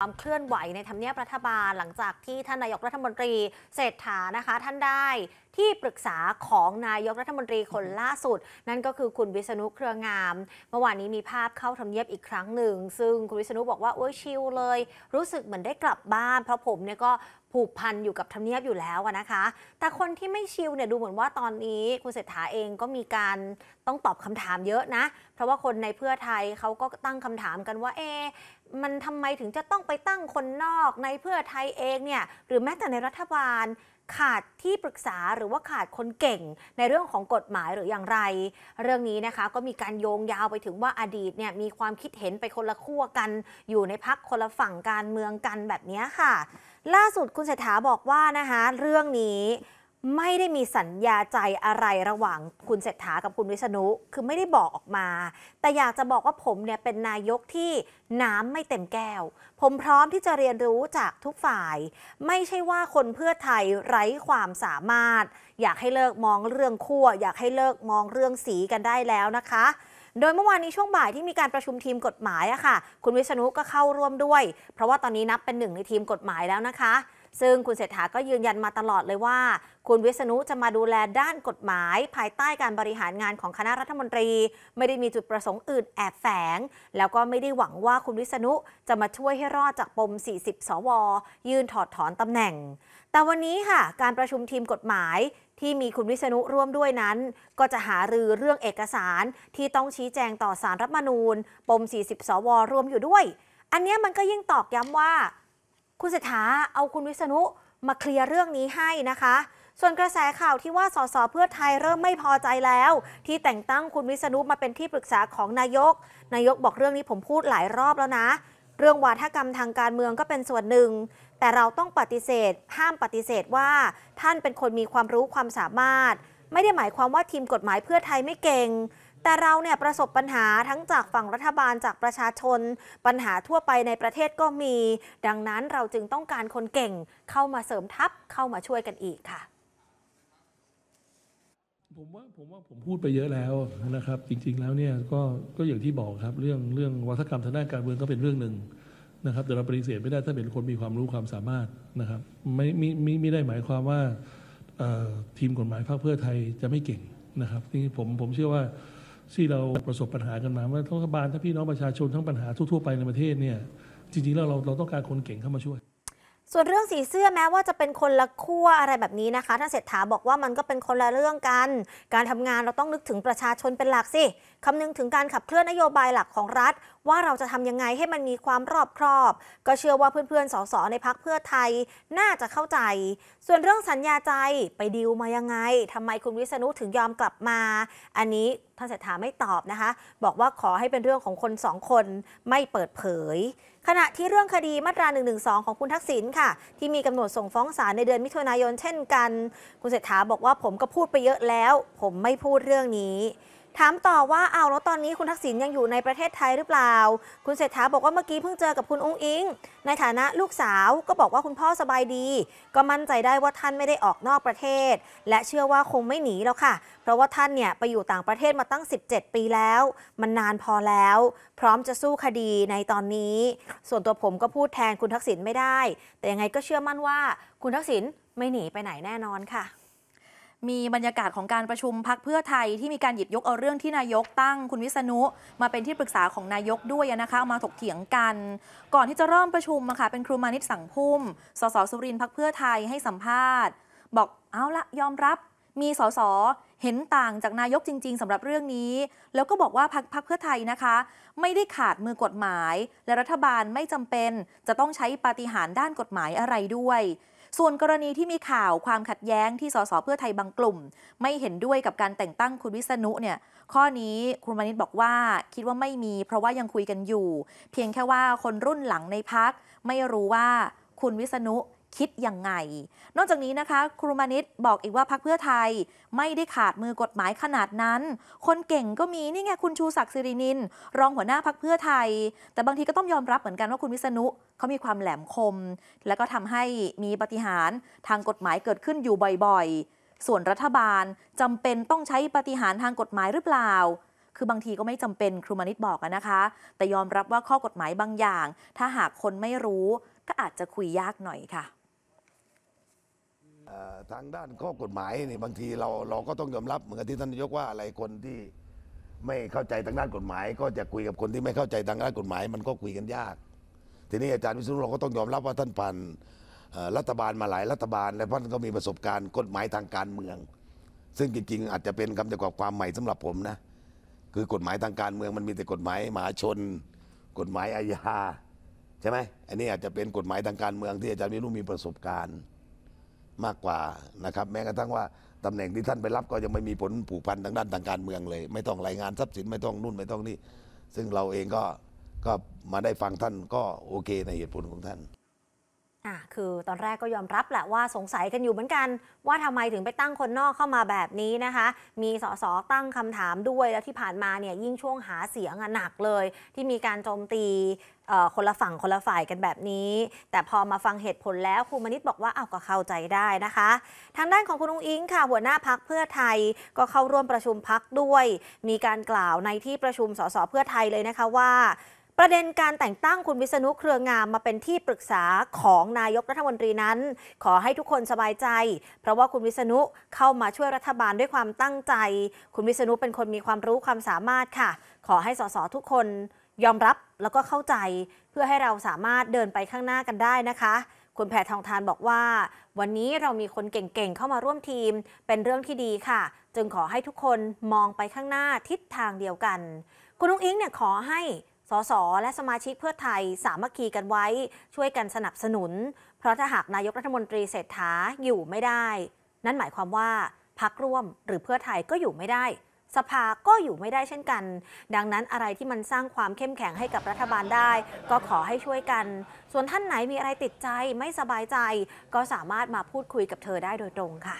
ความเคลื่อนไหวในทำเนียบรัฐบาลหลังจากที่ท่านนายกรัฐมนตรีเศรษฐา นะคะ ท่านได้ที่ปรึกษาของนายกรัฐมนตรีคนล่าสุด นั่นก็คือคุณวิษณุเครืองาม เมื่อวานนี้มีภาพเข้าทำเนียบอีกครั้งหนึ่งซึ่งคุณวิษณุบอกว่าโอ้ยชิลเลย รู้สึกเหมือนได้กลับบ้าน เพราะผมเนี่ยก็ผูกพันอยู่กับทำเนียบอยู่แล้วนะคะ แต่คนที่ไม่ชิลเนี่ยดูเหมือนว่าตอนนี้คุณเศรษฐาเองก็มีการต้องตอบคำถามเยอะนะ เพราะว่าคนในเพื่อไทยเขาก็ตั้งคำถามกันว่าเอ๊มันทำไมถึงจะต้องไปตั้งคนนอกในเพื่อไทยเองเนี่ยหรือแม้แต่ในรัฐบาลขาดที่ปรึกษาหรือว่าขาดคนเก่งในเรื่องของกฎหมายหรืออย่างไร เรื่องนี้นะคะก็มีการโยงยาวไปถึงว่าอดีตเนี่ยมีความคิดเห็นไปคนละขั้วกัน อยู่ในพักคนละฝั่งการเมืองกันแบบนี้ค่ะ ล่าสุดคุณเศรษฐาบอกว่านะคะ เรื่องนี้ไม่ได้มีสัญญาใจอะไรระหว่างคุณเศรษฐากับคุณวิษณุ คือไม่ได้บอกออกมา แต่อยากจะบอกว่าผมเนี่ย เป็นนายกที่น้ำไม่เต็มแก้ว ผมพร้อมที่จะเรียนรู้จากทุกฝ่าย ไม่ใช่ว่าคนเพื่อไทยไร้ความสามารถ อยากให้เลิกมองเรื่องขั้ว อยากให้เลิกมองเรื่องสีกันได้แล้วนะคะ โดยเมื่อวานนี้ช่วงบ่ายที่มีการประชุมทีมกฎหมายอะค่ะ คุณวิษณุก็เข้าร่วมด้วย เพราะว่าตอนนี้นับเป็นหนึ่งในทีมกฎหมายแล้วนะคะซึ่งคุณเศรษฐาก็ยืนยันมาตลอดเลยว่า คุณวิษณุจะมาดูแลด้านกฎหมาย ภายใต้การบริหารงานของคณะรัฐมนตรี ไม่ได้มีจุดประสงค์อื่นแอบแฝง แล้วก็ไม่ได้หวังว่าคุณวิษณุจะมาช่วยให้รอดจากปม 40 สวยื่นถอดถอนตำแหน่ง แต่วันนี้ค่ะ การประชุมทีมกฎหมาย ที่มีคุณวิษณุร่วมด้วยนั้น ก็จะหารือเรื่องเอกสาร ที่ต้องชี้แจงต่อสารรัฐมนูญปม 40 สวรวมอยู่ด้วย อันนี้มันก็ยิ่งตอกย้ำว่าคุณเศรษฐาเอาคุณวิษณุมาเคลียร์เรื่องนี้ให้นะคะ ส่วนกระแสข่าวที่ว่าสสเพื่อไทยเริ่มไม่พอใจแล้ว ที่แต่งตั้งคุณวิษณุมาเป็นที่ปรึกษาของนายก นายกบอกเรื่องนี้ผมพูดหลายรอบแล้วนะ เรื่องวาทกรรมทางการเมืองก็เป็นส่วนหนึ่ง แต่เราต้องปฏิเสธห้ามปฏิเสธว่า ท่านเป็นคนมีความรู้ความสามารถ ไม่ได้หมายความว่าทีมกฎหมายเพื่อไทยไม่เก่งแต่เราเนี่ยประสบปัญหาทั้งจากฝั่งรัฐบาลจากประชาชนปัญหาทั่วไปในประเทศก็มี ดังนั้นเราจึงต้องการคนเก่งเข้ามาเสริมทัพ เข้ามาช่วยกันอีกค่ะ ผมว่าผมว่าผมพูดไปเยอะแล้วนะครับ จริงๆแล้วเนี่ยก็ก็อย่างที่บอกครับเรื่องเรื่องวัฒกรรมทางด้านการเมืองก็เป็นเรื่องหนึ่งนะครับแต่เราปฏิเสธไม่ได้ถ้าเป็นคนมีความรู้ความสามารถนะครับ ไม่ไม่ไม่ไม่ได้หมายความว่าทีมกฎหมายภาคเพื่อไทยจะไม่เก่งนะครับที่ผมผมเชื่อว่าที่เราประสบปัญหากันมาว่ารัฐบาลถ้าพี่น้องประชาชนทั้งปัญหาทั่ว ๆ ไปในประเทศเนี่ยจริงๆแล้วเราเราต้องการคนเก่งเข้ามาช่วยส่วนเรื่องสีเสื้อแม้ว่าจะเป็นคนละขั้วอะไรแบบนี้นะคะ ท่านเศรษฐาบอกว่ามันก็เป็นคนละเรื่องกัน การทำงานเราต้องนึกถึงประชาชนเป็นหลักสิ คำนึงถึงการขับเคลื่อนนโยบายหลักของรัฐ ว่าเราจะทำยังไงให้มันมีความรอบครอบ ก็เชื่อว่าเพื่อนๆ สสในพักเพื่อไทยน่าจะเข้าใจ ส่วนเรื่องสัญญาใจไปดิวมายังไง ทำไมคุณวิษณุถึงยอมกลับมา อันนี้ท่านเศรษฐาไม่ตอบนะคะ บอกว่าขอให้เป็นเรื่องของคนสองคนไม่เปิดเผย ขณะที่เรื่องคดีมาตรา1นึของคุณทักษิณค่ะที่มีกำหนดส่งฟ้องศาลในเดือนมิถุนายนเช่นกัน คุณเศรษฐาบอกว่าผมก็พูดไปเยอะแล้ว ผมไม่พูดเรื่องนี้ถามต่อว่าเอาแล้วตอนนี้คุณทักษิณยังอยู่ในประเทศไทยหรือเปล่า คุณเศรษฐาบอกว่าเมื่อกี้เพิ่งเจอกับคุณอุ้งอิง ในฐานะลูกสาวก็บอกว่าคุณพ่อสบายดี ก็มั่นใจได้ว่าท่านไม่ได้ออกนอกประเทศ และเชื่อว่าคงไม่หนีแล้วค่ะ เพราะว่าท่านเนี่ยไปอยู่ต่างประเทศมาตั้ง 17 ปีแล้ว มันนานพอแล้ว พร้อมจะสู้คดีในตอนนี้ ส่วนตัวผมก็พูดแทนคุณทักษิณไม่ได้ แต่ยังไงก็เชื่อมั่นว่า คุณทักษิณไม่หนีไปไหนแน่นอนค่ะมีบรรยากาศของการประชุมพักเพื่อไทยที่มีการหยิบยกเอาเรื่องที่นายกตั้งคุณวิษณุ มาเป็นที่ปรึกษาของนายกด้วยนะคะ มาถกเถียงกัน ก่อนที่จะเริ่มประชุมค่ะเป็นครูมานิตสังพุ่มสสสุรินทร์พักเพื่อไทยให้สัมภาษณ์ บอกเอาละยอมรับ มีสสเห็นต่างจากนายกจริง ๆ สำหรับเรื่องนี้ แล้วก็บอกว่าพักพักเพื่อไทยนะคะ ไม่ได้ขาดมือกฎหมาย และรัฐบาลไม่จำเป็นจะต้องใช้ปาฏิหาริย์ด้านกฎหมายอะไรด้วยส่วนกรณีที่มีข่าวความขัดแย้งที่สสเพื่อไทยบางกลุ่ม ไม่เห็นด้วยกับการแต่งตั้งคุณวิษณุเนี่ยข้อนี้คุณมานิตบอกว่าคิดว่าไม่มีเพราะว่ายังคุยกันอยู่ เพียงแค่ว่าคนรุ่นหลังในพัก ไม่รู้ว่าคุณวิษณุคิดยังไง นอกจากนี้นะคะครูมานิตบอกอีกว่าพักเพื่อไทย ไม่ได้ขาดมือกฎหมายขนาดนั้น คนเก่งก็มีนี่ไงคุณชูศักดิ์สิรินิน รองหัวหน้าพักเพื่อไทย แต่บางทีก็ต้องยอมรับเหมือนกันว่าคุณวิษณุเขามีความแหลมคม และก็ทำให้มีปฏิหารทางกฎหมายเกิดขึ้นอยู่บ่อยๆ ส่วนรัฐบาลจำเป็นต้องใช้ปฏิหารทางกฎหมายหรือเปล่า คือบางทีก็ไม่จำเป็นครูมานิตบอกนะคะ แต่ยอมรับว่าข้อกฎหมายบางอย่าง ถ้าหากคนไม่รู้ก็อาจจะคุยยากหน่อยค่ะทางด้านข้อกฎหมายนี่บางทีเราเราก็ต้องยอมรับเหมือนที่ท่านยกว่า อะไรคนที่ไม่เข้าใจทางด้านกฎหมาย ก็จะคุยกับคนที่ไม่เข้าใจทางด้านกฎหมาย มันก็คุยกันยาก ทีนี้อาจารย์วิศนุเราก็ต้องยอมรับว่าท่านผ่านรัฐบาลมาหลายรัฐบาล และท่านก็มีประสบการณ์กฎหมายทางการเมือง ซึ่งจริง ๆ อาจจะเป็นคำจำกัดความใหม่สำหรับผมนะคือกฎหมายทางการเมืองมันมีแต่กฎหมายมหาชน กฎหมายอาญาช่ไหมอันนี้อาจจะเป็นกฎหมายทางการเมืองที่อาจารย์วิรุมีประสบการณ์มากกว่านะครับแม้กระทั่งว่าตำแหน่งที่ท่านไปรับก็ยังไม่มีผลผูกพันทางด้านทางการเมืองเลย ไม่ต้องรายงานทรัพย์สินไม่ต้องนู่นไม่ต้องนี่ซึ่งเราเองก็ก็มาได้ฟังท่านก็โอเคในเหตุผลของท่าน่ะคือตอนแรกก็ยอมรับแหละว่าสงสัยกันอยู่เหมือนกัน ว่าทำไมถึงไปตั้งคนนอกเข้ามาแบบนี้นะคะมีสสตั้งคำถามด้วยแล้วที่ผ่านมาเนี่ยยิ่งช่วงหาเสียงอะหนักเลย ที่มีการโจมตีคนละฝั่งคนละฝ่ายกันแบบนี้ แต่พอมาฟังเหตุผลแล้วครูมนิตบอกว่าเอาก็เข้าใจได้นะคะ ทางด้านของคุณอุ้งอิง ค่ะหัวหน้าพักเพื่อไทยก็เข้าร่วมประชุมพักด้วย มีการกล่าวในที่ประชุมสสเพื่อไทยเลยนะคะว่าประเด็นการแต่งตั้งคุณวิษณุเครืองามมาเป็นที่ปรึกษาของนายกรัฐมนตรีนั้น ขอให้ทุกคนสบายใจ เพราะว่าคุณวิษณุเข้ามาช่วยรัฐบาลด้วยความตั้งใจ คุณวิษณุเป็นคนมีความรู้ความสามารถค่ะ ขอให้สสทุกคน ยอมรับแล้วก็เข้าใจ เพื่อให้เราสามารถเดินไปข้างหน้ากันได้นะคะ คุณแพทองทานบอกว่า วันนี้เรามีคนเก่งๆเข้ามาร่วมทีมเป็นเรื่องที่ดีค่ะ จึงขอให้ทุกคนมองไปข้างหน้าทิศทางเดียวกัน คุณลุงอิงเนี่ยขอให้สสและสมาชิกเพื่อไทยสามัคคีกันไว้ช่วยกันสนับสนุน เพราะถ้าหากนายกรัฐมนตรีเศรษฐาอยู่ไม่ได้ นั่นหมายความว่าพักร่วมหรือเพื่อไทยก็อยู่ไม่ได้ สภาก็อยู่ไม่ได้เช่นกัน ดังนั้นอะไรที่มันสร้างความเข้มแข็งให้กับรัฐบาลได้ ก็ขอให้ช่วยกัน ส่วนท่านไหนมีอะไรติดใจไม่สบายใจ ก็สามารถมาพูดคุยกับเธอได้โดยตรงค่ะ